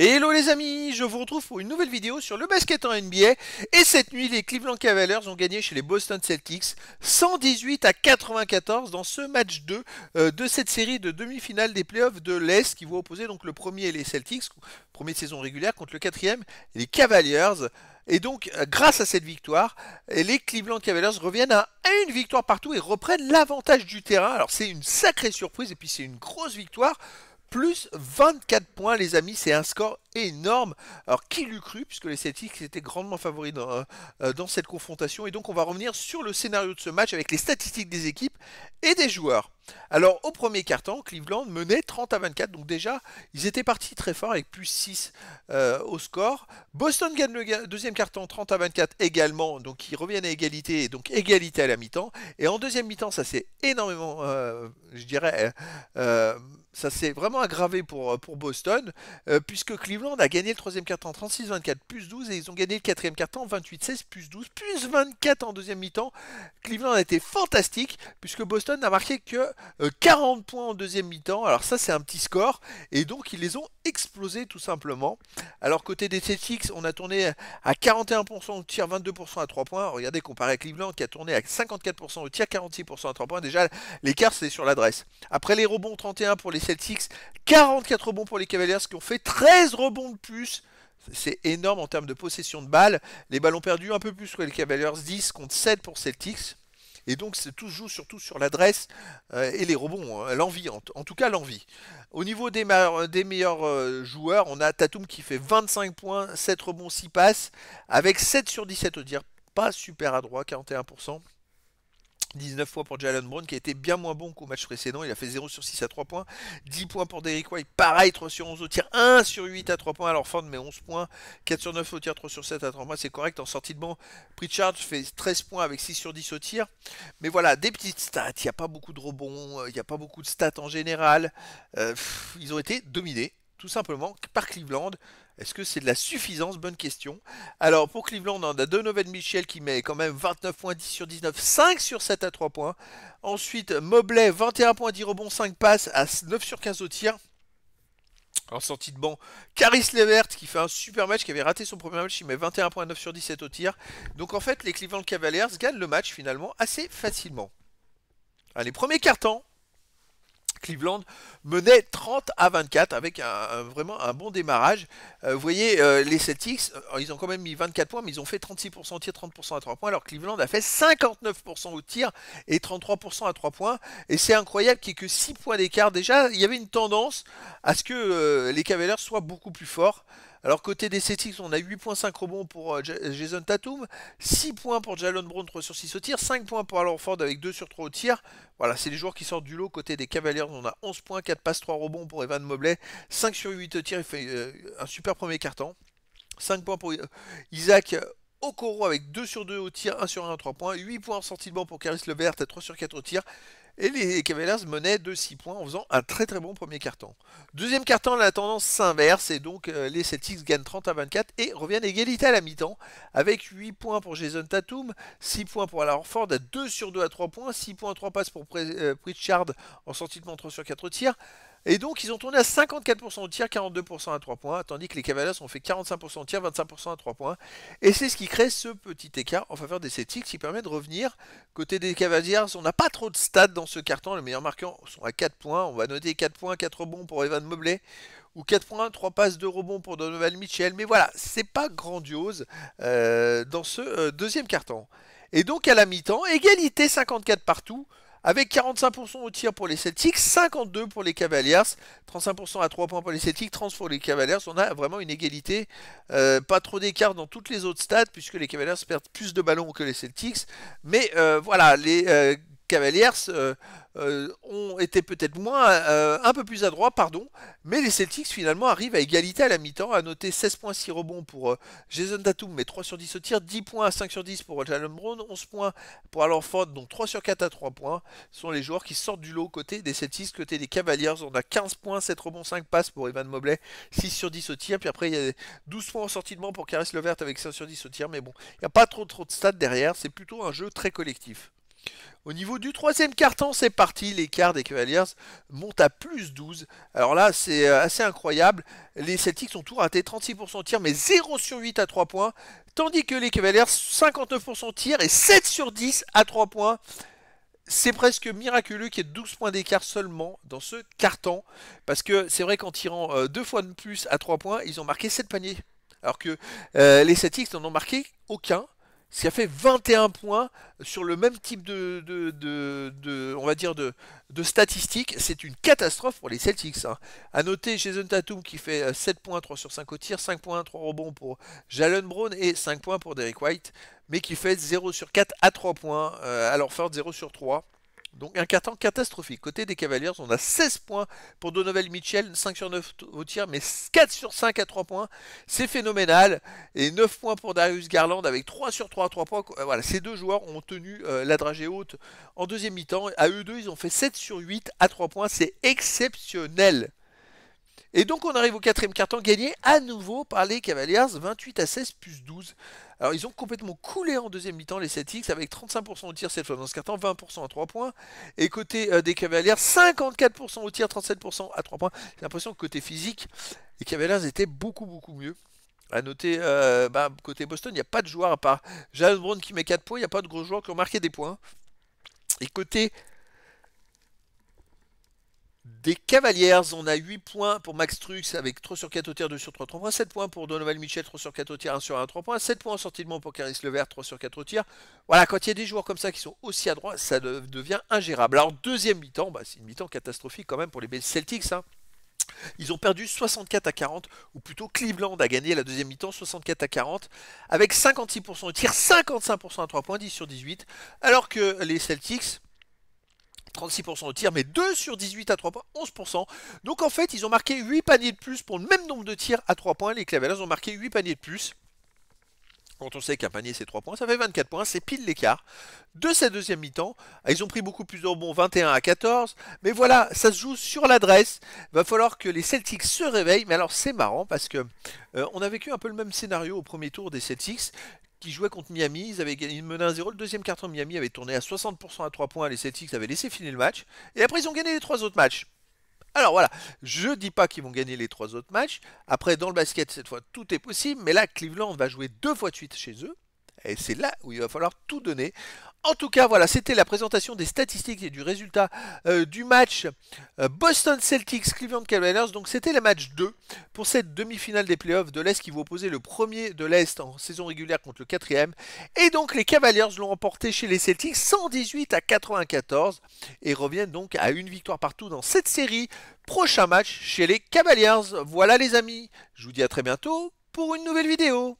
Et hello les amis, je vous retrouve pour une nouvelle vidéo sur le basket en NBA. Et cette nuit, les Cleveland Cavaliers ont gagné chez les Boston Celtics 118 à 94 dans ce match 2 euh, de cette série de demi-finale des playoffs de l'Est qui vont opposer donc le premier et les Celtics, premier de saison régulière, contre le quatrième les Cavaliers. Et donc, euh, grâce à cette victoire, les Cleveland Cavaliers reviennent à une victoire partout et reprennent l'avantage du terrain. Alors, c'est une sacrée surprise et puis c'est une grosse victoire plus 24 points, les amis, c'est un score énorme. Alors, qui l'eût cru, puisque les Celtics étaient grandement favoris dans, euh, euh, dans cette confrontation. Et donc, on va revenir sur le scénario de ce match avec les statistiques des équipes et des joueurs. Alors au premier carton, Cleveland menait 30 à 24, donc déjà ils étaient partis très fort avec plus 6 euh, au score. Boston gagne le deuxième carton 30 à 24 également, donc ils reviennent à égalité, et donc égalité à la mi-temps. Et en deuxième mi-temps, ça s'est énormément, euh, je dirais, euh, ça s'est vraiment aggravé pour, pour Boston, puisque Cleveland a gagné le troisième carton 36-24 plus 12, et ils ont gagné le quatrième carton 28-16 plus 12 plus 24 en deuxième mi-temps. Cleveland a été fantastique, puisque Boston n'a marqué que 40 euh, points en deuxième mi-temps. Alors ça c'est un petit score. Et donc ils les ont explosés tout simplement. Alors côté des Celtics, on a tourné à 41% au tir, 22% à 3 points. Regardez comparé à Cleveland qui a tourné à 54% au tir, 46% à 3 points. Déjà l'écart c'est sur l'adresse. Après les rebonds 31 pour les Celtics, 44 rebonds pour les Cavaliers qui ont fait 13 rebonds de plus. C'est énorme en termes de possession de balles. Les ballons perdus un peu plus que les Cavaliers, 10 contre 7 pour Celtics. Et donc tout se joue surtout sur l'adresse euh, et les rebonds, hein, l'envie, en, tout cas l'envie. Au niveau des, meilleurs euh, joueurs, on a Tatum qui fait 25 points, 7 rebonds, 6 passes, avec 7 sur 17 au dire, pas super adroit, 41%. 19 fois pour Jalen Brown qui a été bien moins bon qu'au match précédent. Il a fait 0 sur 6 à 3 points. 10 points pour Derrick White. Pareil, 3 sur 11 au tir. 1 sur 8 à 3 points. Alors Ford met 11 points. 4 sur 9 au tir. 3 sur 7 à 3 points. C'est correct. En sortie de banc, Pritchard fait 13 points avec 6 sur 10 au tir. Mais voilà, des petites stats. Il n'y a pas beaucoup de rebonds. Il n'y a pas beaucoup de stats en général. Euh, ils ont été dominés tout simplement par Cleveland. Est-ce que c'est de la suffisance Bonne question. Alors pour Cleveland, on a Donovan Michel qui met quand même 29 points, 10 sur 19, 5 sur 7 à 3 points. Ensuite, Mobley, 21 points, 10 rebonds, 5 passes à 9 sur 15 au tir. En sortie de banc, Caris Levert qui fait un super match, qui avait raté son premier match, il met 21.9 sur 17 au tir. Donc en fait, les Cleveland Cavaliers gagnent le match finalement assez facilement. Allez, premier carton, Cleveland menait 30 à 24 avec un, vraiment un bon démarrage. Euh, vous voyez, euh, les Celtics, x euh, ils ont quand même mis 24 points, mais ils ont fait 36% au tir, 30% à 3 points, alors Cleveland a fait 59% au tir et 33% à 3 points. Et c'est incroyable qu'il n'y ait que 6 points d'écart. Déjà, il y avait une tendance à ce que les Cavaliers soient beaucoup plus forts. Alors côté des Celtics, on a 8.5 rebonds pour euh, Jason Tatum, 6 points pour Jalen Brown 3 sur 6 au tir, 5 points pour Alan Ford avec 2 sur 3 au tir. Voilà, c'est les joueurs qui sortent du lot. Côté des Cavaliers, on a 11 points, 4 passes, 3 rebonds pour Evan Mobley, 5 sur 8 au tir, il fait euh, un super premier carton. 5 points pour euh, Isaac Okoro avec 2 sur 2 au tir, 1 sur 1 à 3 points, 8 points en sortie de banc pour Caris Lebert, 3 sur 4 au tir, et les Cavaliers menaient de 6 points en faisant un très très bon premier carton. Deuxième carton, la tendance s'inverse et donc euh, les Celtics gagnent 30 à 24 et reviennent égalité à la mi-temps avec 8 points pour Jason Tatum, 6 points pour Al à 2 sur 2 à 3 points, 6 points à 3 passes pour euh, Pritchard en sortie de 3 sur 4 tirs. Et donc, ils ont tourné à 54% au tir, 42% à 3 points, tandis que les Cavaliers ont fait 45% au tir, 25% à 3 points. Et c'est ce qui crée ce petit écart en faveur des Celtics qui permet de revenir. Côté des Cavaliers, on n'a pas trop de stats dans ce carton. Les meilleurs marquants sont à 4 points. On va noter 4 points, 4 rebonds pour Evan Mobley ou 4 points, 3 passes, 2 rebonds pour Donovan Mitchell. Mais voilà, c'est pas grandiose euh, dans ce euh, deuxième carton. Et donc à la mi-temps, égalité 54 partout avec 45% au tir pour les Celtics, 52% pour les Cavaliers, 35% à 3 points pour les Celtics, 30% pour les Cavaliers. On a vraiment une égalité, euh, pas trop d'écart dans toutes les autres stats, puisque les Cavaliers perdent plus de ballons que les Celtics. Mais euh, voilà, les euh, Cavaliers euh, euh, ont été peut-être moins, euh, un peu plus adroits, pardon, mais les Celtics finalement arrivent à égalité à la mi-temps, à noter 16 points 6 rebonds pour Jason Tatum, mais 3 sur 10 au tir, 10 points à 5 sur 10 pour Jalen Brown, 11 points pour Alan Ford, donc 3 sur 4 à 3 points, sont les joueurs qui sortent du lot côté des Celtics, côté des Cavaliers, on a 15 points, 7 rebonds, 5 passes pour Evan Mobley, 6 sur 10 au tir, puis après il y a 12 points en sortie de banc pour Caris Levert avec 5 sur 10 au tir, mais bon, il n'y a pas trop trop de stats derrière, c'est plutôt un jeu très collectif. Au niveau du troisième carton, c'est parti. L'écart des Cavaliers monte à plus 12. Alors là, c'est euh, assez incroyable. Les Celtics ont tout raté, 36% de tir, mais 0 sur 8 à 3 points. Tandis que les Cavaliers, 59% de tir et 7 sur 10 à 3 points. C'est presque miraculeux qu'il y ait 12 points d'écart seulement dans ce carton. Parce que c'est vrai qu'en tirant euh, deux fois de plus à 3 points, ils ont marqué 7 paniers. Alors que euh, les Celtics n'en ont marqué aucun ce qui a fait 21 points sur le même type de, de, on va dire de, statistiques. C'est une catastrophe pour les Celtics. A hein. À noter Jason Tatum qui fait 7 euh, points, 3 sur 5 au tir, 5 points, 3 rebonds pour Jalen Brown et 5 points pour Derek White, mais qui fait 0 sur 4 à 3 points, alors Ford 0 sur 3. Donc un carton catastrophique. Côté des Cavaliers, on a 16 points pour Donovan Mitchell, 5 sur 9 au tir, mais 4 sur 5 à 3 points. C'est phénoménal. Et 9 points pour Darius Garland avec 3 sur 3 à 3 points. Euh, voilà, ces deux joueurs ont tenu euh, la dragée haute en deuxième mi-temps. À eux deux, ils ont fait 7 sur 8 à 3 points. C'est exceptionnel. Et donc on arrive au quatrième carton gagné à nouveau par les Cavaliers, 28 à 16 plus 12. Alors ils ont complètement coulé en deuxième mi-temps les 7X avec 35% au tir cette fois dans ce carton, 20% à 3 points. Et côté euh, des Cavaliers, 54% au tir, 37% à 3 points. J'ai l'impression que côté physique, les Cavaliers étaient beaucoup beaucoup mieux. A noter, euh, bah, côté Boston, il n'y a pas de joueur à part Jalen Brown qui met 4 points, il n'y a pas de gros joueurs qui ont marqué des points. Et côté des Cavaliers, on a 8 points pour Max Trux avec 3 sur 4 au tir, 2 sur 3, 3 points 7 points pour Donovan Mitchell, 3 sur 4 au tir, 1 sur 1, 3 points, 7 points en sortie de banc pour Caris Levert, 3 sur 4 au tir. Voilà, quand il y a des joueurs comme ça qui sont aussi à droite, ça devient ingérable. Alors, deuxième mi-temps, bah, c'est une mi-temps catastrophique quand même pour les Celtics. Hein. Ils ont perdu 64 à 40, ou plutôt Cleveland a gagné la deuxième mi-temps 64 à 40, avec 56% au tir, 55% à 3 points, 10 sur 18, alors que les Celtics, 36% au tir, mais 2 sur 18 à 3 points, 11%. Donc en fait, ils ont marqué 8 paniers de plus pour le même nombre de tirs à 3 points. Les Cavaliers ont marqué 8 paniers de plus. Quand on sait qu'un panier c'est 3 points, ça fait 24 points, c'est pile l'écart de cette deuxième mi-temps. Ah, ils ont pris beaucoup plus de rebonds, 21 à 14. Mais voilà, ça se joue sur l'adresse. Va falloir que les Celtics se réveillent. Mais alors c'est marrant parce que euh, on a vécu un peu le même scénario au premier tour des Celtics qui jouaient contre Miami. Ils avaient gagné, une 1-0. Le deuxième carton, Miami avait tourné à 60% à 3 points. Les Celtics avaient laissé finir le match. Et après, ils ont gagné les trois autres matchs. Alors voilà, je dis pas qu'ils vont gagner les trois autres matchs. Après, dans le basket, cette fois, tout est possible. Mais là, Cleveland va jouer deux fois de suite chez eux. Et c'est là où il va falloir tout donner. En tout cas, voilà, c'était la présentation des statistiques et du résultat euh, du match euh, Boston Celtics Cleveland Cavaliers. Donc c'était le match 2 pour cette demi-finale des playoffs de l'Est qui vous opposer le premier de l'Est en saison régulière contre le quatrième. Et donc les Cavaliers l'ont remporté chez les Celtics 118 à 94 et reviennent donc à une victoire partout dans cette série. Prochain match chez les Cavaliers. Voilà les amis, je vous dis à très bientôt pour une nouvelle vidéo.